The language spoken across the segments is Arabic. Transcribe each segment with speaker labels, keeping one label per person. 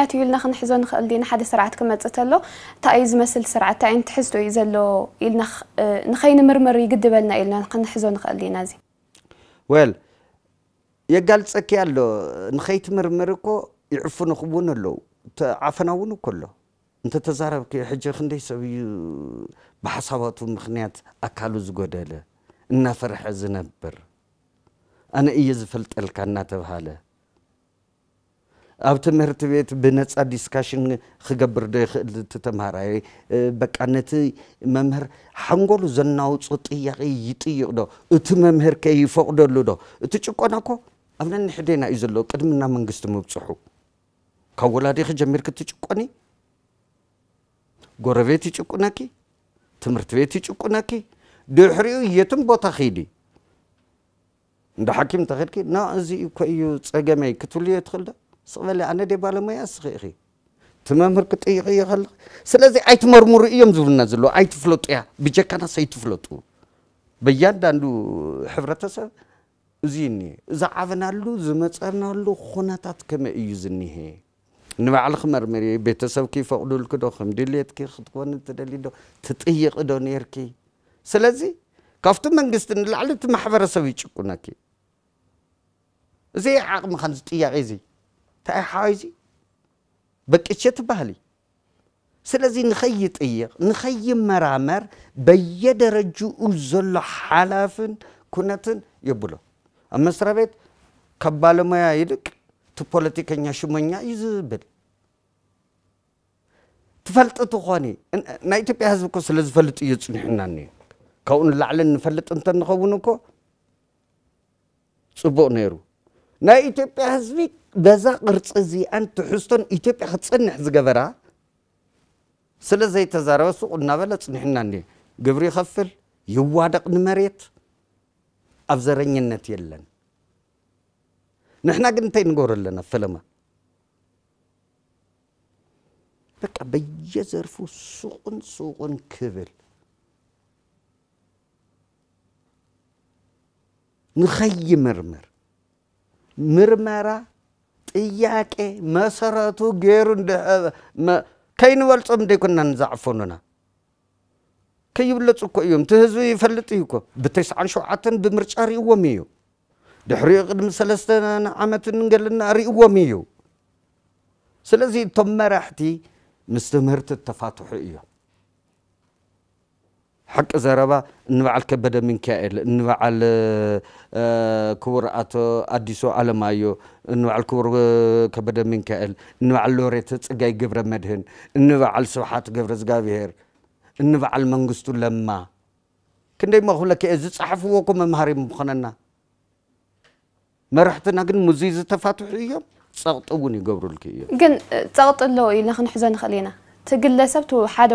Speaker 1: ምክንያት እዩ ኢልና ክንሕዞ ንኽእል ዲና ሓደ ስርዓት ክመፅእ ተሎ እንታይ እዩ ዝመስል ስርዓት እንታይ ዓይነት ትሕዝቶ እዩ ዘሎ ኢልና ንኸይንምርምር ይግድበልና ኢልና ክንሕዞ ንኽእል ዲና እዚ
Speaker 2: ወል የጋልፀኪ ኣሎ ንኸይትምርምር እኮ ይዕፍኑኽ እውን ኣለዉ ዓፈና እውን እኮ ኣሎ እንተተዛረብኪ ሕጂ ክንደይ ሰብ እዩ ብሓሳባቱ ምክንያት ኣካሉ ዝጎደለ እናፈርሐ ዝነብር ኣነ እየ ዝፈልጠልካ እናተባሃለ ኣብ ትምህርቲ ቤት ብነፃ ዲስካሽን ክገብር ዶ ይኽእል ተምሃራይ በቃ ነቲ መምህር ሓንጎሉ ዘናውፁ ጥያቄ ይጥይቕ ዶ እቲ መምህር ከ ይፈቕደሉ ዶ እቲ ጭቆና ኮ ኣብ ነንሕደና እዩ ዘለዎ ቅድሚና መንግስቲ ምብፅሑ ካብ ወላዲ ክጀሚር ክትጭቆኒ ጎረቤት ይጭቁነኪ ትምህርቲ ቤት ይጭቁነኪ ድሕሪኡ የትም ቦታ ኸይዲ እንዳ ሓኪም ተኸድኪ ና እዚ ኮ እዩ ፀገመይ ክትብልዮ ትኽእል ዶ ስቕበለ ኣነ ደይ ባለሙያ ስኽእኺ እቲ መምህር ክጥይቕ እየ ከለኹ ስለዚ ኣይትመርምሩ እዮም ዝብልና ዘለዎ ኣይትፍለጡ እያ ብጀካናስ ኣይትፍለጡ በእያንዳንዱ ሕብረተሰብ እዚ እኒሄ ዝዓበናሉ ዝመፀናሉ ኩነታት ከመይ እዩ ዝኒሄ ንባዕልክ መርምሪ ቤተሰብኪ ይፈቅዱልክ ዶ ከም ድሌትኪ ክትኮን ትደሊ ዶ ትጥይቕ ዶ ነርኪ ስለዚ ካብቲ መንግስቲ ንላዕሊ እቲ ማሕበረሰብ ይጭቁነኪ እዚ ዓቕምኻን ዝጥያቂ እዙይ ተኣሓዋይዚ በቂቼ ትበሃል እዩ ስለዚ ንኸይጥይቕ ንኸይመራመር በየደረጅኡ ዘሎ ሓላፍን ኩነትን የብሎ ኣብ መስሪያ ቤት ካብ ባለሙያ ይልቅ እቲ ፖለቲከኛ ሽሞኛ እዩ ዝብል ትፈልጥ ትኾኒ ናይ ኢትዮጵያ ህዝቢ እኮ ስለ ዝፈልጥ እዩ ፅኒሕና እዩ ካብኡ ንላዕሊ ንፈልጥ እንተንኸውን እኮ ነይሩ ናይ ኢትዮጵያ ህዝቢ በዛ ቅርፂ እዚኣን ትሕዝቶን ኢትዮጵያ ክትፅንሕ ዝገበራ ስለዘይተዛረበ ሱቕ እናበለ ፅኒሕና እኒሄ ግብሪ ይኸፍል ይዋደቕ ንመሬት ኣብ ዘረኝነት የለን ንሕና ግን እንታይ ንገብሮ ኣለና ፈለማ በቃ በየዘርፉ ሱቁን ሱቁን ክብል ንኸይምርምር ምርመራ ጥያቄ መሰረቱ ገይሩ ከይንበልፆ እንተይኮንና ንዛዕፈኑና ከይብለፁ እኮ እዮም እቲ ህዝቢ ይፈልጥ እዩ ኮ ብተስዓን ሸውዓተን ብምርጫ ርእዎም እዩ ድሕሪኡ ቅድሚ ሰለስተ ዓመትን ገለና ርእዎም እዩ ስለዚ እቶም መራሕቲ ምስ ትምህርቲ ተፋትሑ እዮም حق زربا نبعل الكبد من كائل نبعل آه، آه، كبر أتو أديسو على مايو نبعل كبر آه، كبد من كائل نبعل لوريت جاي جبر مدهن نبعل السوحات جبر زجابير نبعل منجستو لما كندي ما خلك إذا صحفوا وكم مهاري مخننا مرحتنا جن مزيز تفاتح صوت ፀቕጢ እውን ይገብሩ ልክ እዩ
Speaker 1: ግን ፀቕጢ ኣለዎ ኢልና ክንሕዞ ንኽእል ኢና እቲ ግለሰብ ሓደ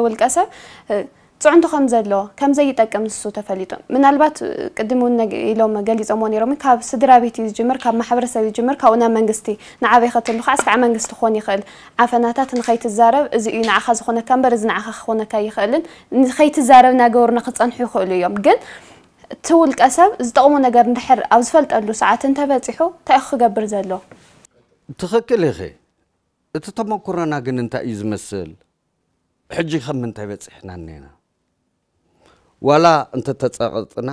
Speaker 1: صعندو خمزة لو كم زي تكم سو تفليتون من البات قدموا لنا إلو ما قال يزمون يروم كاب سدرا بيتي الجمر كاب محبر سوي الجمر كاونا منجستي نعافي خط اللو خاس كعمل جست خوني خل عفناتات نخيت الزارب زي نعخز خونا كم برز نعخ خونا كاي خلن نخيت الزارب نجور نقص أنحي خول يوم جن تول كأسب زدقمو نجار نحر أوزفلت قالو ساعات انت بتيحو تأخو جبر زلو
Speaker 2: تخكل خي تطمن كورونا جن انت يزمسل حجي خم انت بتسحنا نينا ዋላ እንተተፀቕፅና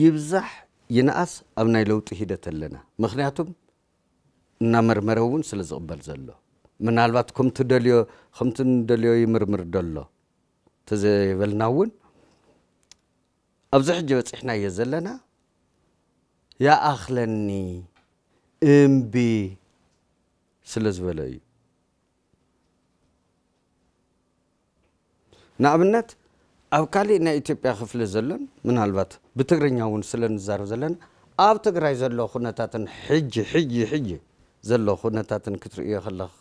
Speaker 2: ይብዛሕ ይነኣስ ኣብ ናይ ለውጢ ሂደት ኣለና ምክንያቱም እናመርመረ እውን ስለ ዝቕበል ዘሎ ምናልባት ከምቲ ከምቲ ንደልዮ ይምርምር ደሎ ተዘይበልና እውን ኣብዚ ሕጂ በፂሕና እየ ዘለና የኣኽለኒ እምቢ ስለ ዝበለ እዩ ንኣብነት ኣብ ካልእ ናይ ኢትዮጵያ ክፍሊ ዘሎን ምናልባት ብትግርኛ እውን ስለ ንዛረብ ዘለና ኣብ ትግራይ ዘሎ ኩነታትን ሕጂ ሕጂ ሕጂ ዘሎ ኩነታትን ክትርእዮ ከለኸ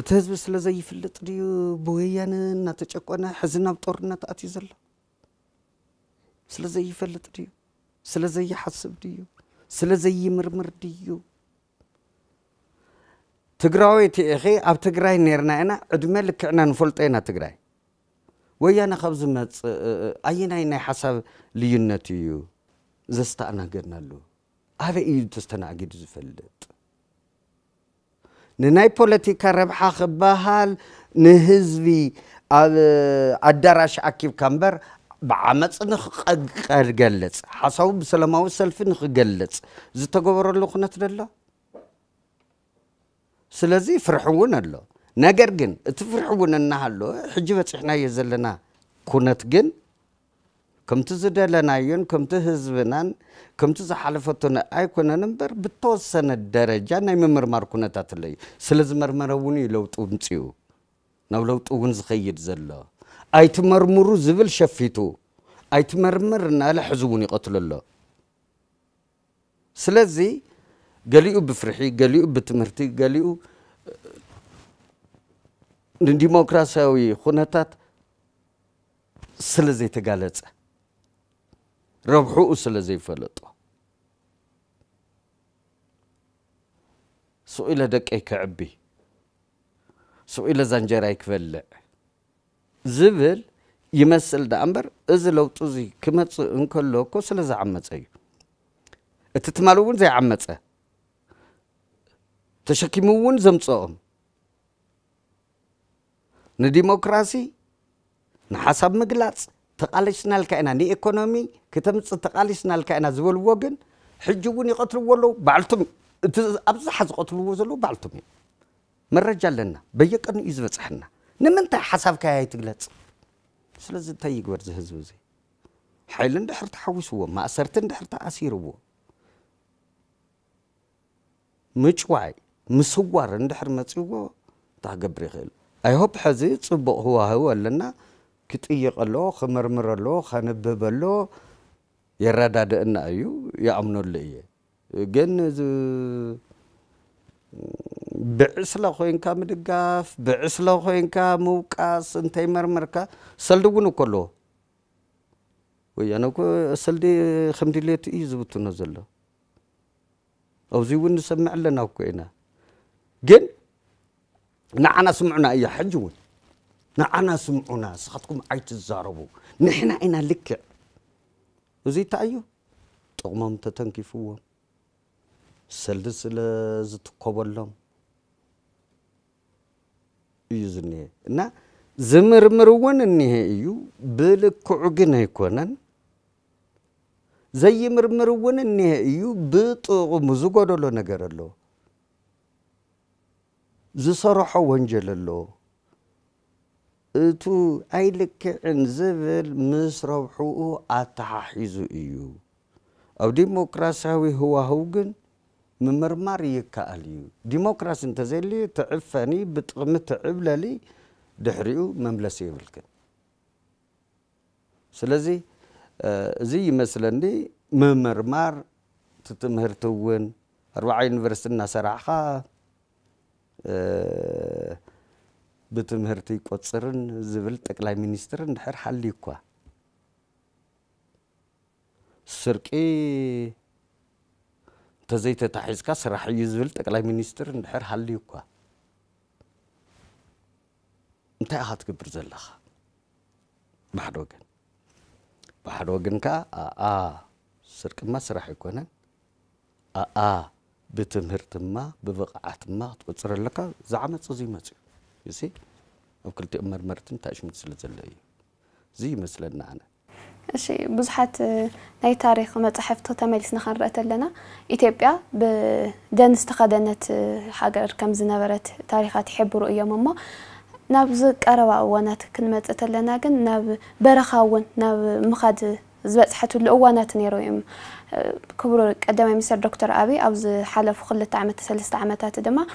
Speaker 2: እቲ ህዝቢ ስለ ዘይፍልጥ ድዩ ብወያነ እናተጨቆነ ሕዚ ናብ ጦርነት ኣትዩ ዘሎ ስለ ዘይፈልጥ ድዩ ስለ ዘይሓስብ ድዩ ስለ ዘይምርምር ድዩ ትግራወይቲ ኢኺ ኣብ ትግራይ ነርና ኢና ዕድመ ልክዕና ንፈልጦ ኢና ትግራይ ወያነ ካብ ዝመፅእ ኣየናይ ናይ ሓሳብ ልዩነት እዩ ዘስተኣናገድናሉ ኣበይ እዩ ተስተናጊዱ ዝፈልጥ ንናይ ፖለቲካ ረብሓ ክበሃል ንህዝቢ ኣብ ኣዳራሽ ኣኪብካ እምበር ብዓመፅ ንክገልፅ ሓሳቡ ብሰላማዊ ሰልፊ ንክገልፅ ዝተገበረሉ ኩነት ደሎ ስለዚ ፍርሒ እውን ኣሎ ነገር ግን እቲ ፍርሒ እውን እናሃሎ ሕጂ በፂሕናዮ ዘለና ኩነት ግን ከምቲ ዝደለናዮን ከምቲ ህዝብናን ከምቲ ዝሓለፈቶን ኣይኮነን እምበር ብተወሰነ ደረጃ ናይ ምምርማር ኩነታት ኣሎ እዩ ስለዝመርመረ እውን እዩ ለውጡ ምፅኡ ናብ ለውጡ እውን ዝኸይድ ዘሎ ኣይትመርምሩ ዝብል ሸፊቱ ኣይትመርምር እናለ ሕዚ እውን ይቐትሉ ኣሎ ስለዚ ገሊኡ ብፍርሒ ገሊኡ ብትምህርቲ ገሊኡ ንዲሞክራሲያዊ ኩነታት ስለ ዘይተጋለፀ ረብሕኡ ስለ ዘይፈለጦ ስቕ ኢለ ደቀይ ክዕቢ ስቕ ኢለ ዛንጀራይ ክበልዕ ዝብል ይመስል ዳ እምበር እዚ ለውጡ እዚ ክመፅእ እንከሎ እኮ ስለ ዝዓመፀ እዩ እቲ ትማል እውን ዘይዓመፀ ተሸኪሙ እውን ዘምፅኦም ንዲሞክራሲ ንሓሳብ ምግላፅ ተቃሊስናልካ ኢና ንኢኮኖሚ ክተምፅእ ተቃሊስናልካ ኢና ዝበልዎ ግን ሕጂ እውን ይቐትልዎ ኣለዉ ባዕልቶም እቲ ኣብዝሓ ዝቐትልዎ ዘለዉ ባዕልቶም እዮም መረጃ ኣለና በየቀኑ እዩ ዝበፅሐና ንምንታይ ሓሳብካ ይትግለፅ ስለዚ እንታይ ይግበር ዝህዝብ እዚ ሓይሊ እንድሕር ተሓዊስዎ ማእሰርቲ እንድሕር ተኣሲርዎ ምጭዋይ ምስዋር እንድሕር መፂዎ እንታይ ክገብር ይኽእል ኣይሆፕ ሕዚ ፅቡቕ ህዋህው ኣለና ክጥይቕ ኣለዎ ክምርምር ኣለዎ ከንብብ ኣለዎ የረዳድእና እዩ ይኣምነሉ እየ ግን ብዕስለ ኮይንካ ምድጋፍ ብዕስለ ኮይንካ ምውቃስ እንተይመርምርካ ሰልዲ እውን እኮ ኣለዎ ወያነ ኮ ሰልዲ ከምድሌት እዩ ዝብትኖ ዘሎ ኣብዚ እውን ንሰምዕ ኣለና እኮ ኢና ግን ንዓና ስምዑና እያ ሕጂ እውን ንዓና ስምዑና ስኻትኩም ኣይትዛረቡ ንሕና ኢና ልክዕ እዚ እንታይ እዩ ጥቕሞም ተተንኪፍዎም ሰልዲ ስለ ዝተከበሎም እዩ ዝኒሄ እና ዝምርምር እውን እኒሄ እዩ ብልክዑ ግን ኣይኮነን ዘይምርምር እውን እኒሄ እዩ ብጥቕሙ ዝጎደሎ ነገር ኣለዎ ዝሰርሖ ወንጀል ኣሎ እቱ ኣይልክዕን ዝብል ምስ ረብሕኡ ኣተሓሒዙ እዩ ኣብ ዲሞክራሲያዊ ህዋህው ግን ምምርማር ይከኣል እዩ ዲሞክራሲ እንተዘይልዩ ትዕፈኒ ብጥቕሚ ትዕብለሊ ድሕሪኡ መምለሲ የብልክን ስለዚ እዚ ይመስለኒ ምምርማር ትትምህርቲ እውን ኣርባዓ ዩኒቨርስቲ እናሰራሕካ ብትምህርቲ ይቆፅርን ዝብል ጠቅላይ ሚኒስትር እንድሕር ሓሊ እኳ ስርቂ እንተዘይተታሒዝካ ስራሕ እዩ ዝብል ጠቅላይ ሚኒስትር እንድሕር ሃልዩ እኳ እንታይ ኢኻ ትግብር ዘለኻ ብሓደ ወገን ብሓደ ወገን ከዓ ኣኣ ስርቂማ ስራሕ ኣይኮነን ኣኣ ብትምህርት ማ ብብቕዓት ማ ክትቁፅር ኣለካ ዝዓመፅ እዚ ይመፅ እዩ እዚ ኣብ ክልቲኦም መርመርትን ታእሽሙት ስለ ዘሎ እዩ እዚ ይመስለና ኣነ
Speaker 1: እሺ ብዙሓት ናይ ታሪክ መፅሓፍቲ ተመሊስና ክንርኢ ከለና ኢትዮጵያ ብደን ዝተኸደነት ሃገር ከም ዝነበረት ታሪካት ይሕብሩ እዮም እሞ ናብ ዝቀረባ እዋናት ክንመፅእ ከለና ግን ናብ በረኻ እውን ናብ ምኻድ زبحت الأوانات نيرويم كبروا قدامي مسر دكتور أبي أبز حلف خلة عمت سلست عمتات دما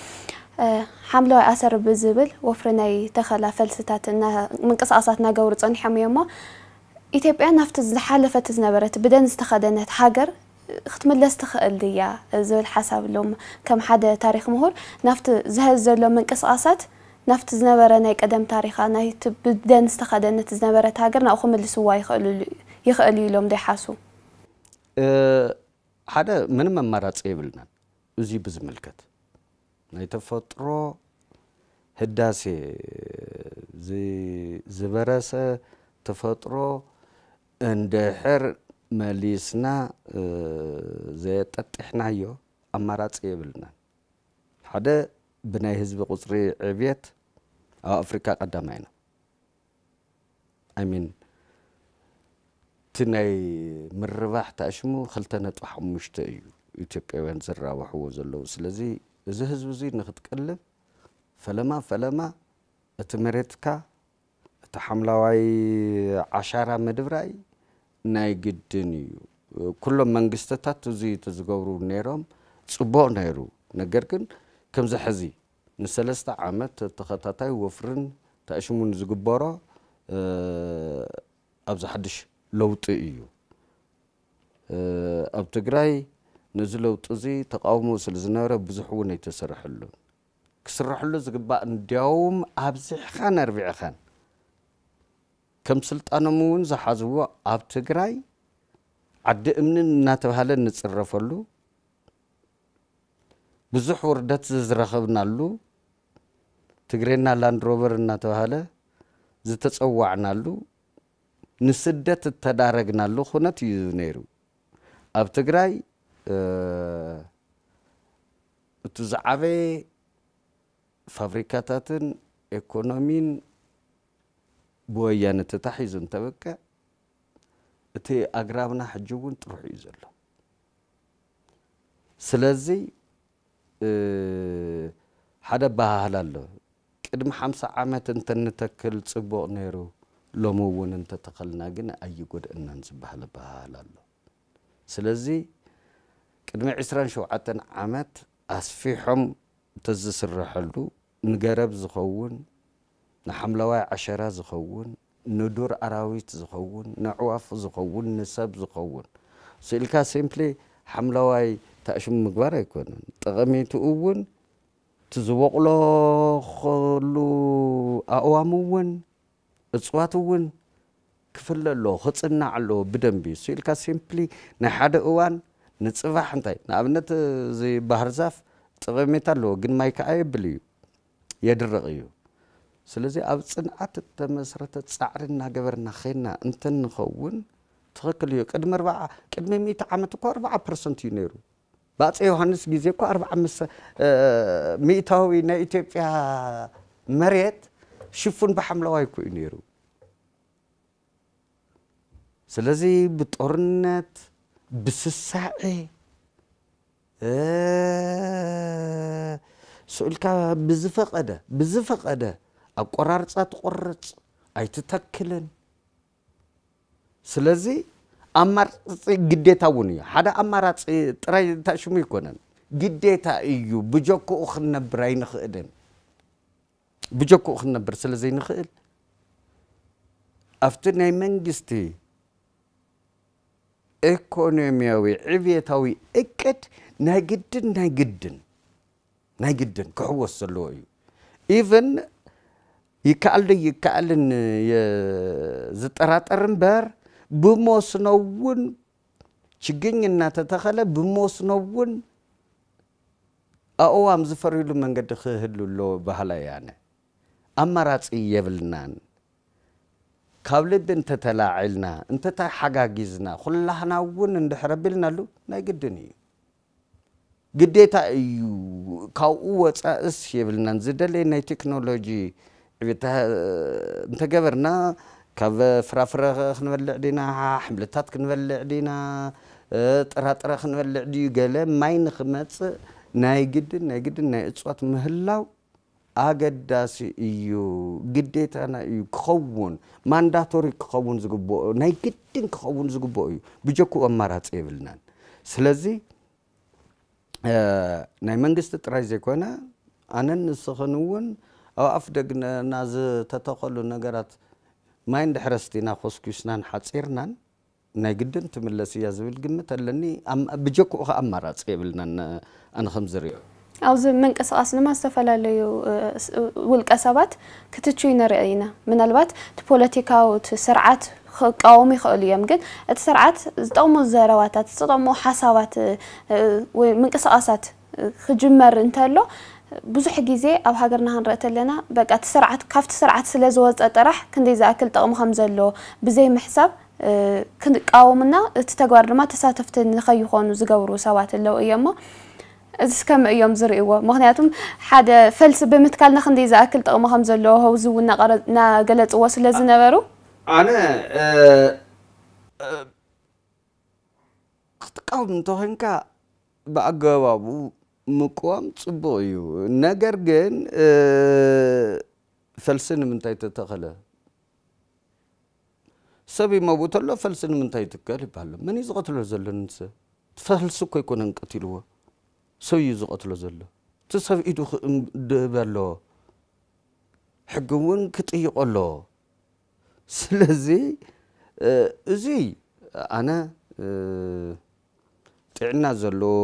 Speaker 1: حملوا أثر بالزبل وفرناي تخلى فلستات إن من قصة أصلاً جورت أن حميمة إتبقى نفط الحلفة تزنبرت بدنا استخدنت حجر ختم الاستخدام ديا زول حسب لهم كم حدا تاريخ مهور نفط زهز لهم من قصة نفط زنبرة نيك قدم تاريخنا هي تبدأ نستخدم نت زنبرة هاجر نأخذ من السواي خلوا ይኽእል ኢሎም ደይሓስቡ
Speaker 2: ሓደ ምንም ኣማራፂ የብልናን እዚ ብዝምልከት ናይ ተፈጥሮ ህዳሴ ዝበረሰ ተፈጥሮ እንድሕር መሊስና ዘየጠጢሕናዮ ኣማራፂ የብልናን ሓደ ብናይ ህዝቢ ቁፅሪ ዕብየት ኣብ ኣፍሪካ ቀዳማይ ነው تناي من رباح تأشمو خلتنا تبحم مشتى يتبقى وين زرع وحوه زلوا سلزي إذا هزب زيد نخد كلب فلما فلما أتمرتك أتحملواي عشرة مدبراي ناي قدني كلهم منقستات تزي تزقورو نيرم صبوا نيرو نجركن كم زحزي نسلست عامة تخططاي وفرن تأشمو تأشمون زقبارة أبز حدش ለውጢ እዩ ኣብ ትግራይ ነዚ ለውጢ እዚ ተቃውሞ ስለ ዝነበረ ብዙሕ እውን ኣይተሰርሐሉ ክስርሐሉ ዝግባእ እንዲያውም ኣብዚሕኻን ኣርቢዕኻን ከም ስልጣኖም እውን ዝሓዝዎ ኣብ ትግራይ ዓዲ እምንን እናተባሃለ ንፅረፈሉ ብዙሕ ውርደት ዝረኸብናሉ ትግሬና ላንድሮቨር እናተባሃለ ዝተፀዋዕናሉ ንስደት እተዳረግናሉ ኩነት እዩ ነይሩ ኣብ ትግራይ እቲ ዝዓበየ ፋብሪካታትን ኢኮኖሚን ብወያነ ተታሒዙ እንተበቅዕ እቲ ኣግራብና ሕጂ እውን ጥሩሕ እዩ ዘሎ ስለዚ ሓደ ኣባሃህል ኣሎ ቅድሚ ሓምሳ ዓመት እንተንተክል ፅቡቕ ነይሩ ሎሚ እውን እንተተኸልና ግን ኣይጎድእናን ዝበሃል ባህል ኣሎ ስለዚ ቅድሚ 27 ዓመት ኣስፊሖም እተዝስረሐሉ ንገረብ ዝኸውን ንሓምለዋይ ዓሸራ ዝኸውን ንዱር ኣራዊት ዝኸውን ንዕዋፍ ዝኸውን ንሰብ ዝኸውን ስኢልካ ሲምፕሊ ሓምለዋይ ተኣሽሙ ምግባር ኣይኮነን ጠቐሚትኡ እውን እቲ ዝበቕሎ ከሉ ኣእዋም እውን እፅዋት እውን ክፍለ ኣለዎ ክፅና ኣለዎ ብደንቢ እዩ ኢልካ ሲምፕሊ ናይ ሓደ እዋን ንፅባሕ እንታይ ንኣብነት እዚ ባህር ዛፍ ጥቕሜት ኣለዎ ግን ማይ ከዓ የብል እዩ የድረቕ እዩ ስለዚ ኣብ ፅንዓት ተመስረተ ፃዕሪ እናገበርና ከይድና እንተንኸውን ትኽክል እዩ ቅድሚ ርዓ ቅድሚ ሚእቲ ዓመት እኳ ኣርባዓ ፐርሰንት እዩ ነይሩ ብኣፄ ዮሃንስ ግዜ እኳ ኣርባዓ ሚእታዊ ናይ ኢትዮጵያ መሬት ሽፉን ብሓምለዋ ይኮዩ ነይሩ ስለዚ ብጦርነት ብስሳዕ ስኡልካ ብዝፈቐደ ብዝፈቐደ ኣብ ቆራርፃ ትቆርፅ ኣይትተክልን ስለዚ ኣማራፂ ግዴታ እውን እዩ ሓደ ኣማራፂ ጥራይ እንታ ሽሙ ይኮነን ግዴታ እዩ ብጀክኡ ክንነብር ኣይንኽእልን ብጀክኡ ክንነብር ስለ ዘይንኽእል ኣብቲ ናይ መንግስቲ ኢኮኖሚያዊ ዕብየታዊ እቅድ ናይ ግድን ናይ ግድን ናይ ግድን ክሕወስ ዘለዎ እዩ ኢቨን ይከኣል ዶ ይከኣልን ዝጠራጠር እምበር ብመስኖ እውን ችግኝ እናተተኸለ ብመስኖ እውን ኣእዋም ዝፈርዩሉ መንገዲ ክህሉ ኣሎ ባህላ እያ ኣማራፂ የብልናን ካብ ልቢ እንተተላዒልና እንተታይ ሓጋጊዝና ኩላህና እውን እንድሕር ናይ ግድን እዩ ግዴታ እዩ ካብኡ ወፃእስ የብልናን ዝደለየ ናይ ቴክኖሎጂ እንተገበርና ካብ ፍራፍረ ክንበልዕ ዲና ሕምልታት ክንበልዕ ዲና ጥራጥረ ክንበልዕ ድዩ ገለ ማይ ንክመፅእ ናይ ግድን ናይ ግድን ናይ እፅዋት ምህላው ኣገዳሲ እዩ ግዴታና እዩ ክኸውን ማንዳቶሪ ክኸውን ዝግብኦ ናይ ግድን ክኸውን ዝግብኦ እዩ ብጀኩ ኣማራፂ የብልናን ስለዚ ናይ መንግስቲ ጥራይ ዘይኮነ ኣነ ንስኽን እውን ኣብ ኣፍ ደግና ዝተተኸሉ ነገራት ማይ ንድሕረስቲና ኮስኪስናን ሓፂርናን ናይ ግድን ትምለስ እያ ዝብል ግምት ኣለኒ ብጀኩኡ ከ ኣማራፂ የብልናን ኣነ ከምዝሪኦ
Speaker 1: ኣብዚ ምንቅስቃስ ድማ ዝተፈላለዩ ውልቀ ሰባት ክትቹ ንርኢ ኢና ምናልባት እቲ ፖለቲካዊ ቲ ስርዓት ክቃወሙ ይኽእሉ እዮም ግን እቲ ስርዓት ዝጠቕሙ ዘረባታት ዝጠቕሙ ሓሳባት ወይ ምንቅስቃሳት ክጅመር እንተሎ ብዙሕ ግዜ ኣብ ሃገርና ክንርኢ ከለና በቃ እቲ ስርዓት ካብቲ ስርዓት ስለ ዝወፀ ጥራሕ ክንደይ ዝኣክል ጥቕሚ ከም ዘለዎ ብዘይ ምሕሳብ ክንቃወሙና እቲ ተግባር ድማ ተሳተፍቲ ንኸይኮኑ ዝገብሩ ሰባት ኣለው እዮ ሞ از كم يوم زريوا مغنياتهم حدا فلسفه متكال نخن دي زاكل طقم خمز لوها وزونا قرنا قلت واس لازم نبرو
Speaker 2: انا اتقاو من توهنكا باغوابو مقوام صبويو نغر جن فلسن من تاي تتخله سبي ما بوتلو فلسن من تاي تكال يبالو من يزغتلو زلنس فلسكو يكون انقتلوه ሰብ እዩ ዝቐትሎ ዘሎ እቲ ሰብ ኢዱ ድህብ ኣለዎ ሕጊ እውን ክጥይቆ ኣለዎ ስለዚ እዚ ኣነ ጥዕና ዘለዎ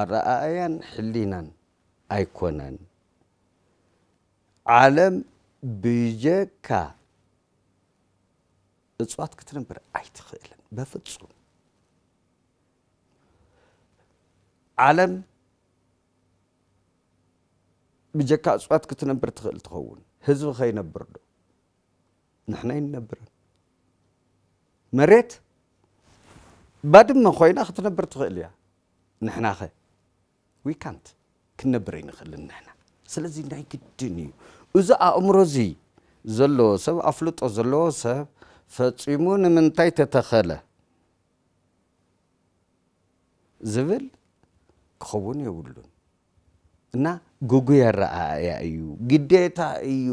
Speaker 2: ኣረኣእያን ሕሊናን ኣይኮነን ዓለም ብጀካ እፅዋት ክትነብር ኣይትኽእልን በፍፁም عالم بجكا اصوات كتنبر تخيل تخون هزو خي نبر نحن نبر مريت بعد ما خوينا ختنبر تخيل يا نحن اخي وي كانت كنبرين خل نحن سلازي ناي كدني اذا امرزي زلو سب افلوت زلو سب فتيمون من تاي تتخلى زبل ክኸውን የብሉን እና ጉጉ የረኣያ እዩ ግዴታ እዩ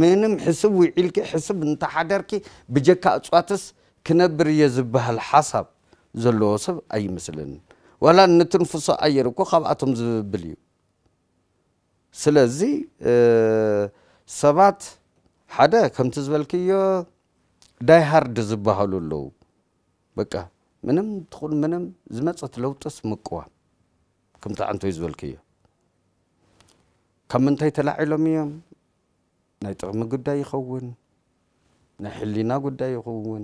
Speaker 2: ምንም ሕስብ ውዒልኪ ሕስብ እንተሓደርኪ ብጀካ እፅዋትስ ክነብር እየ ዝበሃል ሓሳብ ዘለዎ ሰብ ኣይምስልን ዋላ ንትንፍሶ ኣየር እኮ ካብኣቶም ዝብል እዩ ስለዚ ሰባት ሓደ ከምቲ ዝበልክዮ ዳይ ሃርድ ዝበሃሉ ኣለዉ በቃ ምንም ትኹን ምንም ዝመፀት ለውጥስ ምቅዋም كمتا انتو يزولكيه كم انتي تلعلم يام نايترم قد يخون نحلينا قد يخون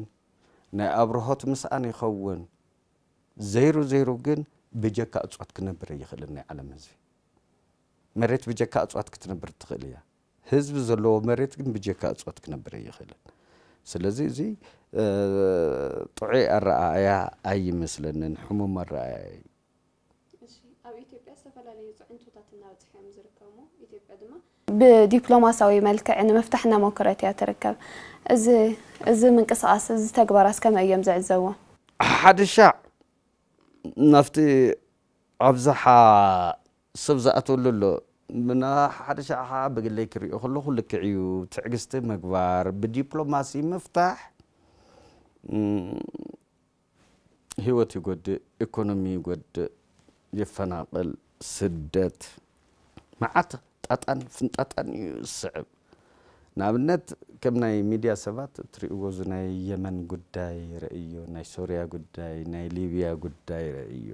Speaker 2: نابرهات مسان يخون زيرو زيرو جن بجاكا اتوات كنبري يخلني على مزي مريت بجاكا اتوات كتنبر تخليا هزب زلو مريت جن بجاكا اتوات كنبري يخلن سلازي زي آه، طعي الرأي أي مثلا حموم الرأي
Speaker 1: يعني بدبلوماسي ملكة إن مفتحنا موكراتيا تركب إزي من قصاص إزي تكبر أسكم أيام زعل زوا
Speaker 2: نفتي أبزحة سبزة أتقول من حد الشع حاب بقول لك ريو خلو خلك عيو تعجست يفنقل سدت መዓት ጣጣን ፍንጣጣን እዩ ዝስዕብ ንኣብነት ከም ናይ ሚድያ ሰባት እትሪእዎ ናይ የመን ጉዳይ ርእዮ ናይ ሶርያ ጉዳይ ናይ ሊብያ ጉዳይ ርእዮ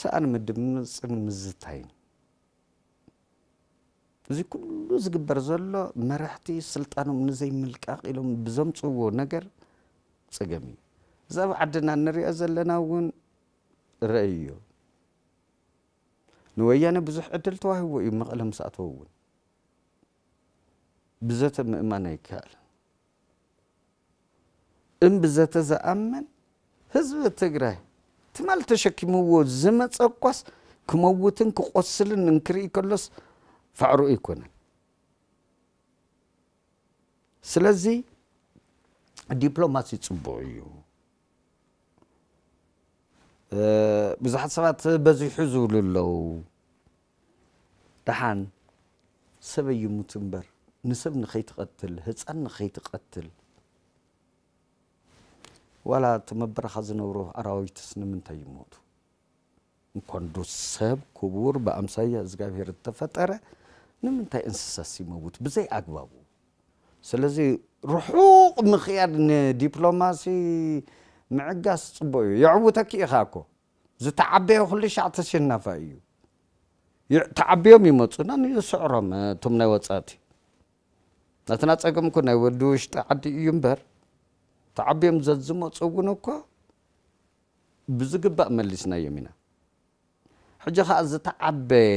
Speaker 2: ሰኣን ምድምፅን ምዝታይን እዚ ኩሉ ዝግበር ዘሎ መራሕቲ ስልጣኖም ንዘይምልቃቅ ኢሎም ብዘምፅዎ ነገር ፀገም እዩ እዛ ኣብ ዓድና ንሪኦ ዘለና እውን ርእዮ ንወያነ ብዙሕ ዕድል ተዋሂቦ እዩ መቐለ ምስ ኣተወ እውን ብዘተ ምእማን ኣይከኣል እም ብዘተ ዝኣመን ህዝቢ ትግራይ ትማል ተሸኪምዎ ዝመፀ ኳስ ክመውትን ክቆስልን እንክርኢ ከሎስ ፋዕሩ ኣይኮነን ስለዚ ዲፕሎማሲ ፅቡቅ እዩ ብዙሓት ሰባት በዚሑ ዝብሉ ኣለዉ ደሓን ሰብ ይሙት እምበር ንሰብ ንኸይትቐትል ህፃን ንኸይትቐትል ዋላ እቲ መበረኻ ዝነብሩ ኣራዊትስ ንምንታይ ይሞቱ እንኳን ዶ ሰብ ክቡር ብኣምሳያ እግዚኣብሔር እተፈጠረ ንምንታይ እንስሳስ ይመውት ብዘይ ኣግባቡ ስለዚ ርሑቕ ምኽያድ ንዲፕሎማሲ ምዕጋስ ፅቡቅ እዩ የዕውተኪ ኢኻ ኮ ዝተዓበዮ ኩሉ ሻዕ ተሸናፈ እዩ ተዓብዮም ይመፁና ንየስዕሮም እቶም ናይ ወፃእቲ ናትና ፀገም ኮ ናይ ወዲ ውሽጢ ዓዲ እዩ እምበር ተዓብዮም ዘዝመፁ እውን እኮ ብዝግባእ መሊስናዮም ኢና ሕጂ ከዓ ዝተዓበየ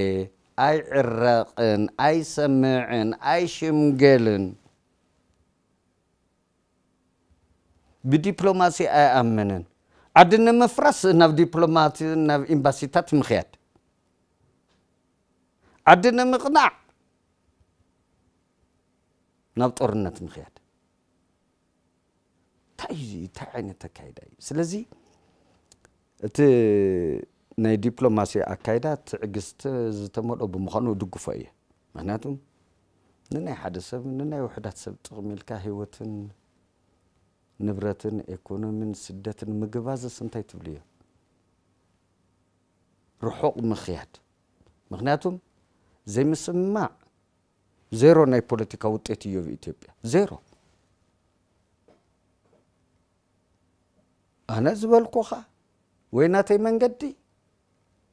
Speaker 2: ኣይዕረቕን ኣይሰምዕን ኣይሽምገልን ብዲፕሎማሲ ኣየኣምንን ዓዲ ንምፍራስ ናብ ዲፕሎማሲ ናብ ኤምባሲታት ምኽያድ ዓዲ ንምቕናዕ ናብ ጦርነት ምኽያድ እንታይ እዩ እንታይ ዓይነት ኣካይዳ እዩ ስለዚ እቲ ናይ ዲፕሎማሲ ኣካይዳ ትዕግዝቲ ዝተመልኦ ብምዃኑ ድጉፎ እየ ምክንያቱ ንናይ ሓደ ሰብ ንናይ ውሕዳት ሰብ ጥቕሚ ኢልካ ሂወትን ንብረትን ኢኮኖሚን ስደትን ምግባዝ እንታይ ትብል እዮ ርሑቕ ምኽያድ ምክንያቱም ዘይምስማዕ ዜሮ ናይ ፖለቲካ ውጤት እዩ ብኢትዮጵያ ዜሮ ኣነ ዝበልኩኻ ወይ ናተይ መንገዲ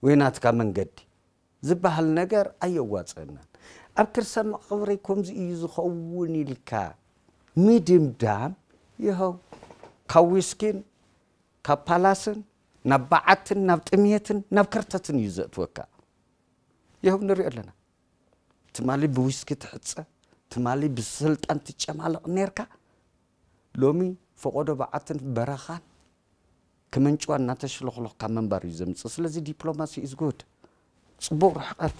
Speaker 2: ወይ ናትካ መንገዲ ዝበሃል ነገር ኣየዋፅአናን ኣብ ክርስትና መቕብረይ ከምዚ እዩ ዝኸውን ኢልካ ምድምዳም ይኸው ካብ ዊስኪን ካብ ፓላስን ናብ በዓትን ናብ ጥምየትን ናብ ከርተትን እዩ ዘእትወካ ይኸው ንሪኦ ኣለና ትማሊ ብዊስኪ ትሕፀ ትማሊ ብስልጣን ትጨማለቕ ነርካ ሎሚ ፈቆዶ በዓትን በረኻን ክመንጭዋ እናተሽለክሎክ ካብ መንባር እዩ ዘምፅእ ስለዚ ዲፕሎማሲ ኢዝ ጉድ ፅቡቅ ርሕቐት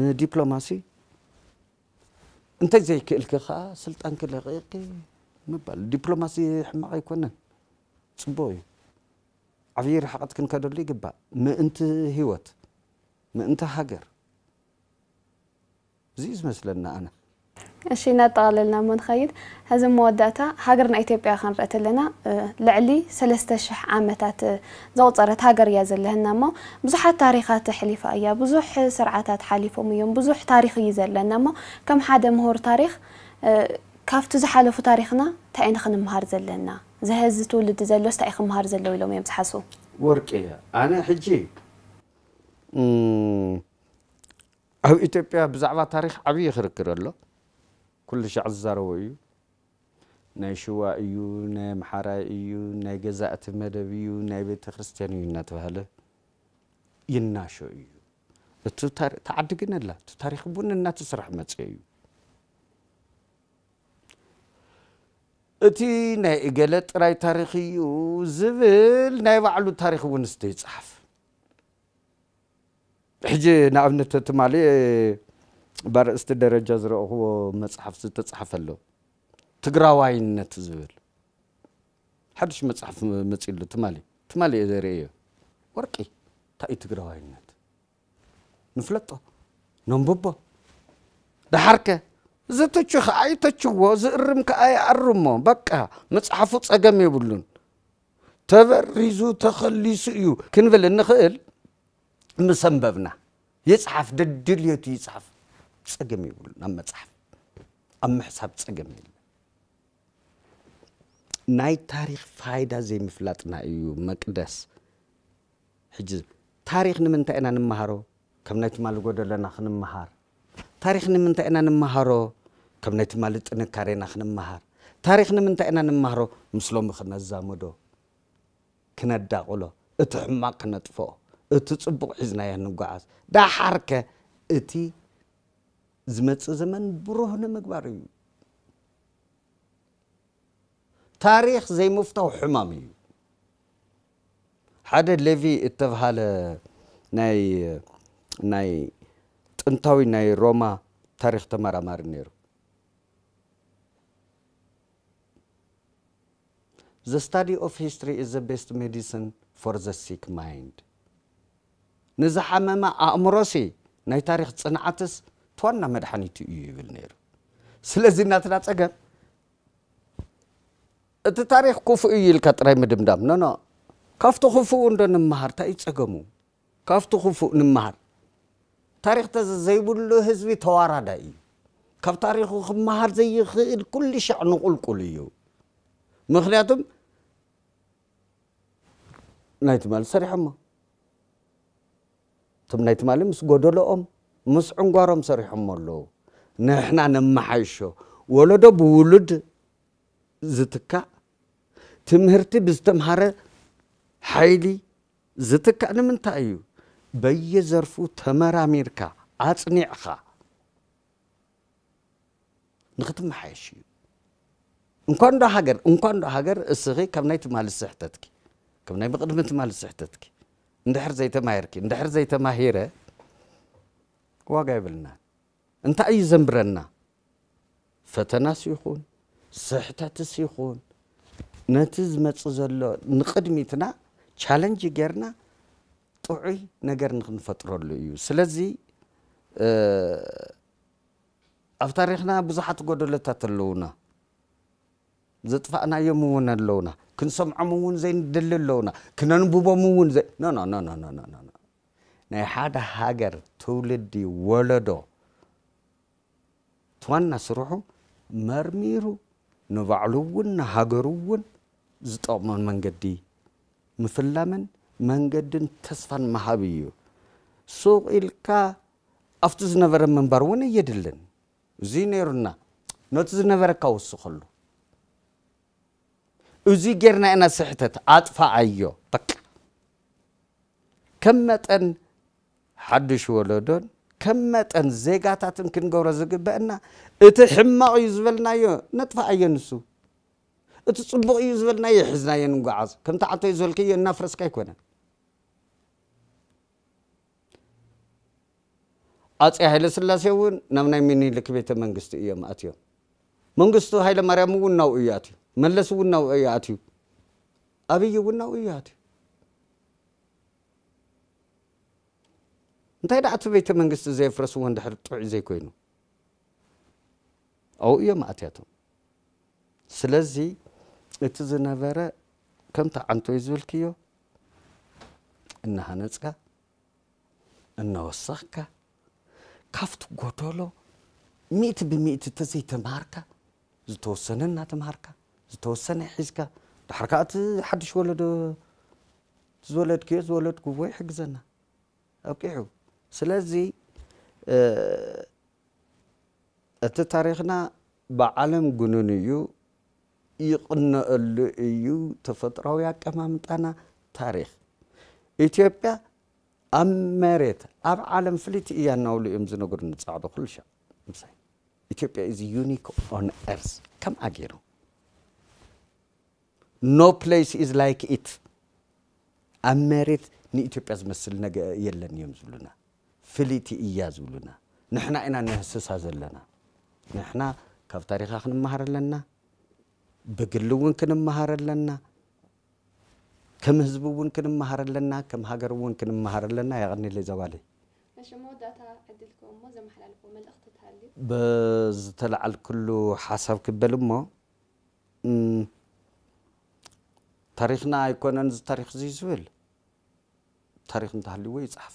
Speaker 2: ንዲፕሎማሲ እንተይ ዘይክእልክ ከዓ ስልጣን ክለቂቂ مبال الدبلوماسي حما غيكونن صبو اي عفير حقت كن كدلي قبا ما انت هيوت ما انت هاجر زيز مثلا انا
Speaker 1: اشي نطال لنا من خيد هذا موداتا هاجرنا ايتيبيا خان لنا لعلي سلسته شح عامتات زوطرت هاجر يا لنا مو بزح تاريخات حليفه ايا بزح سرعات حليفه ميون بزح تاريخ يزلنا مو كم حدا مهور تاريخ كافتو زحلفو تاريخنا تاين خن مهار زلنا زهز تولد زلوس تاين خن مهار زلو يلوم يمسحسو
Speaker 2: ورك إيه أنا حجي أو إثيوبيا بزعبة تاريخ عبي يخرك رلو كل شيء عزارو إيو ناي شوا إيو ناي محارا إيو ناي قزاء تمدب إيو ناي بيت خريستيان إيو ناتو هلا ينا شو إيو تو تاريخ تعدقنا لا تو تاريخ بونا ناتو سرح ماتس إيو እቲ ናይ እገለ ጥራይ ታሪክ እዩ ዝብል ናይ ባዕሉ ታሪክ እውን ዝተይፅሓፍ ሕጂ ንኣብነት ትማሊ ባርእስቲ ደረጃ ዝረእኽዎ መፅሓፍ ዝተፅሓፈ ኣሎ ትግራዋይነት ዝብል ሓድሽ መፅሓፍ መፂሉ ትማሊ ትማሊ እየ ዘርኢ እዮ ወርቂ እንታይ እዩ ትግራዋይነት ንፍለጦ ነንብቦ ድሓርከ ዘተቹ ከዓ ይተችዎ ዝእርም ከዓ ይኣርሞ በቃ መፅሓፉ ፀገም የብሉን ተበሪዙ ተኸሊሱ እዩ ክንብል እንኽእል ምሰንበብና ይፅሓፍ ደድልየቱ ይፅሓፍ ፀገም የብሉን ኣብ መፅሓፍ ኣብ ምሕሳብ ፀገም የለን ናይ ታሪክ ፋይዳ ዘይምፍላጥና እዩ መቅደስ ሕጂ ታሪክ ንምንታይ ኢና ንመሃሮ ከም ናይ ትማል ጎደለና ክንመሃር ታሪክ ንምንታይ ኢና ንመሃሮ كم نت مالت نكارين أخن مهر تاريخنا من تأنا نمهرو مسلم خن الزامدو كنا داقلو اتهم ما كنا تفو اتتصب عزنا يا نقاس دا حركة اتي زمت زمن بروهنا مقبري تاريخ زي مفتو حمامي حدا ليفي اتفهال ناي ناي انتوي ناي روما تاريخ تمارا مارنيرو the study of history is the best medicine for the sick mind ንዝሓመመ ኣእምሮሲ ናይ ታሪክ ፅንዓትስ ትዋና መድሓኒቱ እዩ ይብል ነይሩ ስለዚ እናትና ፀገም እቲ ታሪክ ክፉእ እዩ ኢልካ ጥራይ ምድምዳም ኖኖ ካብቲ ክፉእ እንዶ ንምሃር እንታይ ይፀገሙ ካብቲ ክፉእ ንምሃር ታሪክ ዘይብሉ ህዝቢ ተዋራዳ እዩ ካብ ታሪኩ ክመሃር ዘይኽእል ኩሉ ሸዕ ንቁልቁል እዩ ምክንያቱም ናይ ትማል ሰሪሖሞ እቶም ናይ ትማሊ ምስ ጎደሎኦም ምስ ዕንጓሮም ሰሪሖሞ ኣለዉ ንሕና ነመሓይሾ ወለዶ ብውሉድ ዝትካእ ትምህርቲ ብዝተምሃረ ሓይሊ ዝትካእ ንምንታይ እዩ በየዘርፉ ተመራሚርካ ኣፅኒዕኻ ንኽትመሓየሽ እዩ እንኳ እንዶ ሃገር እንኳ እንዶ ሃገር እስኺ ካብ ናይ ትማሊ ስሕተትኪ ከም ናይ ብቕድሚ ትማል ስሕተትኪ እንድሕር ዘይተማሂርኪ እንድሕር ዘይተማሂረ ዋጋ ይብልና እንታይ እዩ ዘንብረና ፈተናስ ይኹን ስሕተትስ ይኹን ነቲ ዝመፅእ ዘሎ ንቅድሚትና ቻለንጅ ጌርና ጥዑይ ነገር ንክንፈጥረሉ እዩ ስለዚ ኣብ ታሪክና ብዙሓት ጎደሎታት ኣለውና ዘጥፋእናዮም እውን ኣለውና ክንሰምዖም እውን ዘይንደሊ ኣለውና ክነንብቦም እውን ናይ ሓደ ሃገር ትውልዲ ወለዶ ትዋና ስርሑ መርሚሩ ንባዕሉ እውን ንሃገሩ እውን ዝጠቕሞን መንገዲ ምፍላምን መንገድን ተስፋን መሃብ እዩ ሱቕ ኢልካ ኣብቲ ዝነበረ ምንባር እውን እየድልን እዚ ነይሩና ነቲ ዝነበረካ ውስኸሉ እዙይ ጌርና ኢና ስሕተት ኣጥፋኣዮ ከም መጠን ሓዱሽ ወለዶን ከም መጠን ዜጋታትን ክንገብሮ ዝግበአና እቲ ሕማቕ እዩ ዝበልናዮ ነጥፋኣዮ ንሱ እቲ ፅቡቕ እዩ ዝበልናዮ ሒዝናዮ ንጓዓዝ ከምቲ ዓተዩ ዝበልከዮ እናፍረስካ ኣይኮነን ኣፄ ሃይለ ስላሴ እውን ናብ ናይ ሚኒሊክ ቤተ መንግስቲ እዮም ኣትዮም መንግስቱ ሃይለ ማርያም እውን ናብኡ እዩ ኣትዩ መለስ እውን ናብኡ ኣትዩ ኣብይ እውን ናብኡ እዩ ኣትዩ እንታይ ደኣ እቲ ቤተ መንግስቲ ዘየፍረስዎ እንድሕር ጥዑይ ዘይኮይኑ ኣብኡ እዮም ኣትያቶም ስለዚ እቲ ዝነበረ ከምቲ ዓንቶይ ዝብልክዮ እናሃነፅካ እናወሳኽካ ካብቲ ጎደሎ ሚእቲ ብሚእቲ ተዘይተምሃርካ ዝተወሰነ እናተምሃርካ توسن حزك حركات حد شو ولد تزولد كيس ولد كوفي حق زنا اوكي حو سلازي ات تاريخنا بعالم جنونيو يقن اليو تفطروا يا كمام تاريخ اثيوبيا ام مريت اب عالم فليت يا نول يمزنو غير نصعدو كلشا مساي اثيوبيا از يونيك اون ايرث كم اجيرو ኖ ፕሌስ ኢዝ ላይክ ኢት ኣብ መሬት ንኢትዮጵያ ዝመስል የለን እዮም ዝብሉና ፍልይቲ እያ ዝብሉና ንሕና ኢና ንህስሳ ዘለና ንሕና ካብ ታሪካ ክንመሃር ኣለና ብግሊ እውን ክንመሃር ኣለና ከም ህዝቢ እውን ክንመሃር ኣለና ከም ሃገር እውን ክንመሃር ኣለና የቀኒለ ዘባለይ በዝተለዓልክሉ ሓሳብ ክበል እሞ ታሪክና ኣይኮነን እዚ ታሪክ እዚ ዝብል ታሪክ እንተሃልይዎ ይፅሓፍ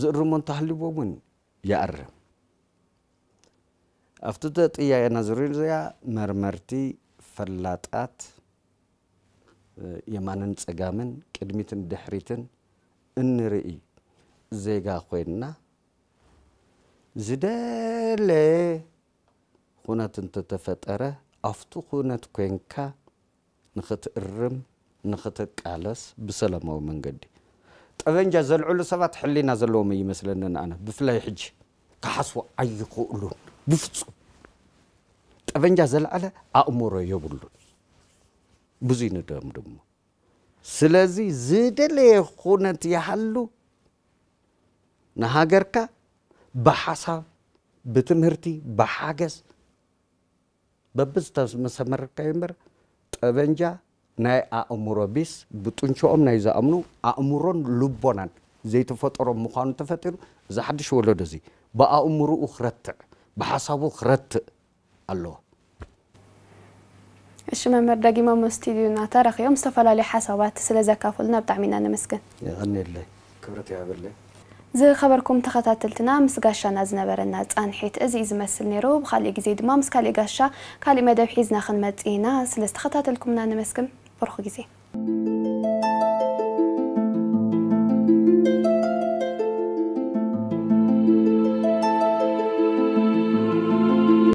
Speaker 2: ዝእርሞ እንተሃልይዎ እውን ይኣርም ኣብቲ ጥያቄና ዝሪኢ ዘያ መርመርቲ ፈላጣት የማንን ፀጋምን ቅድሚትን ድሕሪትን እንርኢ ዜጋ ኮይንና ዝደለየ ኩነት እንተተፈጠረ ኣብቲ ኩነት ኮንካ ንኽትእርም ንኽትቃለስ ብሰላማዊ መንገዲ ጠበንጃ ዘልዕሉ ሰባት ሕሊና ዘለዎም ይመስለኒ ንኣነ ብፍላይ ሕጂ ክሓስቦ ኣይኽእሉን ብፍፁም ጠበንጃ ዘለዓለ ኣእምሮ የብሉን ብዙይ ንደም ድሞ ስለዚ ዝደለየ ኩነት ይሃሉ ንሃገርካ ብሓሳብ ብትምህርቲ ብሓገዝ በብዝ በብዝተመሰመርካ እምበር ጠበንጃ ናይ ኣእምሮ ቢስ ብጡንቾኦም ናይ ዝኣምኑ ኣእምሮን ልቦናን ዘይተፈጠሮም ምዃኑ ተፈጢሩ እዚ ሓድሽ ወለዶ እዚ ብኣእምሮኡ ክረትዕ ብሓሳቡ ክረትእ ኣለዎ
Speaker 1: እሺ መምህር ደጊሞም ስቱድዮ እናተረኪቦም ዝተፈላለዩ ሓሳባት ስለዘካፈሉና ብጣዕሚ ኢና ነመስገን
Speaker 2: ይቀኒለይ ክብረት ይሃበለይ
Speaker 1: ዝኸበርኩም ተኸታተልትና ምስ ጋሻና ዝነበረና ፃንሒት እዚ ዝመስል ነይሩ ብካሊእ ግዜ ድማ ምስ ካሊእ ጋሻ ካሊእ መደብ ሒዝና ክንመፅ ኢና ስለዝተኸታተልኩምና ንመስግን ብርኩ ግዜ